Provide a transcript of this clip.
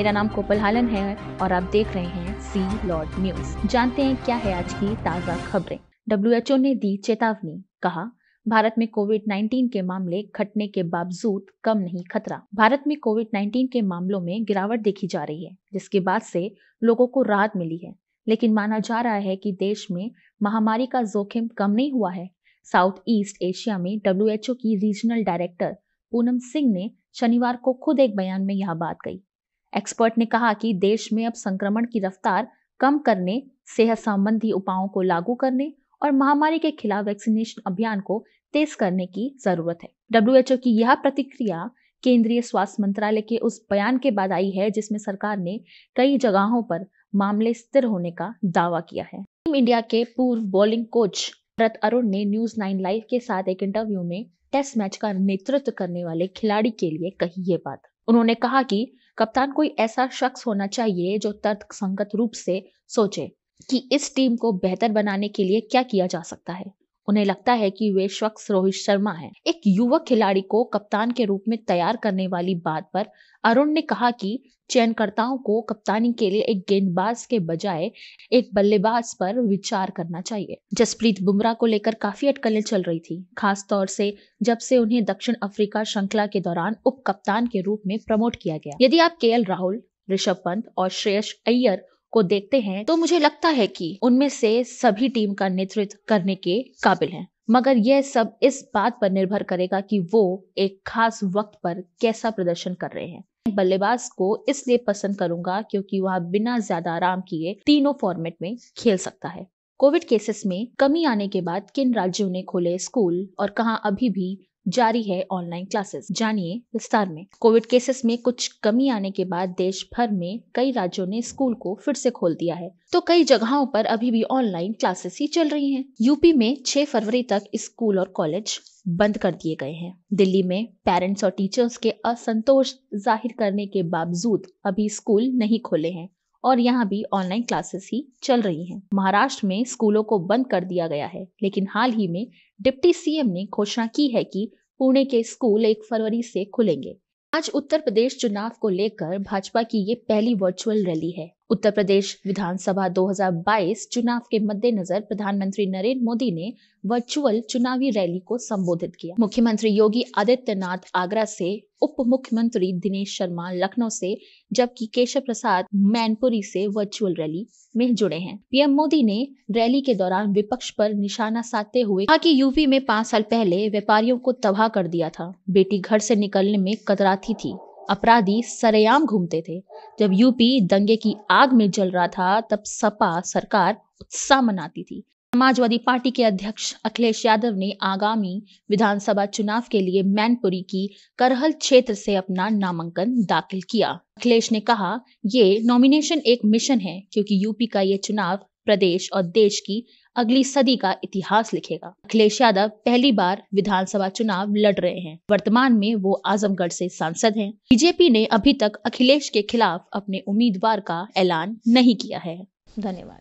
मेरा नाम कोपल हालन है और आप देख रहे हैं सी लॉर्ड न्यूज जानते हैं क्या है आज की ताज़ा खबरें डब्ल्यू ने दी चेतावनी कहा भारत में कोविड 19 के मामले घटने के बावजूद कम नहीं खतरा भारत में कोविड 19 के मामलों में गिरावट देखी जा रही है जिसके बाद से लोगों को राहत मिली है लेकिन माना जा रहा है कि देश में महामारी का जोखिम कम नहीं हुआ है साउथ ईस्ट एशिया में डब्ल्यू की रीजनल डायरेक्टर पूनम सिंह ने शनिवार को खुद एक बयान में यह बात कही एक्सपर्ट ने कहा कि देश में अब संक्रमण की रफ्तार कम करने सेहत संबंधी उपायों को लागू करने और महामारी के खिलाफ वैक्सीनेशन अभियान को तेज करने की जरूरत है डब्ल्यूएचओ की यह प्रतिक्रिया केंद्रीय स्वास्थ्य मंत्रालय के उस बयान के बाद आई है जिसमें सरकार ने कई जगहों पर मामले स्थिर होने का दावा किया है टीम इंडिया के पूर्व बॉलिंग कोच भरत अरुण ने न्यूज नाइन लाइव के साथ एक इंटरव्यू में टेस्ट मैच का नेतृत्व करने वाले खिलाड़ी के लिए कही ये बात उन्होंने कहा कि कप्तान कोई ऐसा शख्स होना चाहिए जो तर्क रूप से सोचे कि इस टीम को बेहतर बनाने के लिए क्या किया जा सकता है उन्हें लगता है कि वे शख्स रोहित शर्मा हैं एक युवक खिलाड़ी को कप्तान के रूप में तैयार करने वाली बात पर अरुण ने कहा कि चयनकर्ताओं को कप्तानी के लिए एक गेंदबाज के बजाय एक बल्लेबाज पर विचार करना चाहिए जसप्रीत बुमराह को लेकर काफी अटकलें चल रही थी खास तौर से जब से उन्हें दक्षिण अफ्रीका श्रृंखला के दौरान उप कप्तान के रूप में प्रमोट किया गया यदि आप के राहुल ऋषभ पंत और श्रेयस अय्यर को देखते हैं तो मुझे लगता है कि उनमें से सभी टीम का नेतृत्व करने के काबिल हैं मगर यह सब इस बात पर निर्भर करेगा कि वो एक खास वक्त पर कैसा प्रदर्शन कर रहे हैं बल्लेबाज को इसलिए पसंद करूंगा क्योंकि वह बिना ज्यादा आराम किए तीनों फॉर्मेट में खेल सकता है कोविड केसेस में कमी आने के बाद किन राज्यों ने खोले स्कूल और कहा अभी भी जारी है ऑनलाइन क्लासेस जानिए विस्तार में कोविड केसेस में कुछ कमी आने के बाद देश भर में कई राज्यों ने स्कूल को फिर से खोल दिया है तो कई जगहों पर अभी भी ऑनलाइन क्लासेस ही चल रही हैं। यूपी में 6 फरवरी तक स्कूल और कॉलेज बंद कर दिए गए हैं दिल्ली में पेरेंट्स और टीचर्स के असंतोष जाहिर करने के बावजूद अभी स्कूल नहीं खोले हैं और यहाँ भी ऑनलाइन क्लासेस ही चल रही हैं। महाराष्ट्र में स्कूलों को बंद कर दिया गया है लेकिन हाल ही में डिप्टी सीएम ने घोषणा की है कि पुणे के स्कूल एक फरवरी से खुलेंगे आज उत्तर प्रदेश चुनाव को लेकर भाजपा की ये पहली वर्चुअल रैली है उत्तर प्रदेश विधानसभा 2022 चुनाव के मद्देनजर प्रधानमंत्री नरेंद्र मोदी ने वर्चुअल चुनावी रैली को संबोधित किया मुख्यमंत्री योगी आदित्यनाथ आगरा से उप मुख्यमंत्री दिनेश शर्मा लखनऊ से जबकि केशव प्रसाद मैनपुरी से वर्चुअल रैली में जुड़े हैं पीएम मोदी ने रैली के दौरान विपक्ष पर निशाना साधते हुए कहा कि यूपी में पाँच साल पहले व्यापारियों को तबाह कर दिया था बेटी घर से निकलने में कतराती थी अपराधी सरेआम घूमते थे जब यूपी दंगे की आग में जल रहा था तब सपा सरकार उत्साह मनाती थी समाजवादी पार्टी के अध्यक्ष अखिलेश यादव ने आगामी विधानसभा चुनाव के लिए मैनपुरी की करहल क्षेत्र से अपना नामांकन दाखिल किया अखिलेश ने कहा ये नॉमिनेशन एक मिशन है क्योंकि यूपी का ये चुनाव प्रदेश और देश की अगली सदी का इतिहास लिखेगा अखिलेश यादव पहली बार विधानसभा चुनाव लड़ रहे हैं वर्तमान में वो आजमगढ़ से सांसद हैं। बीजेपी ने अभी तक अखिलेश के खिलाफ अपने उम्मीदवार का ऐलान नहीं किया है धन्यवाद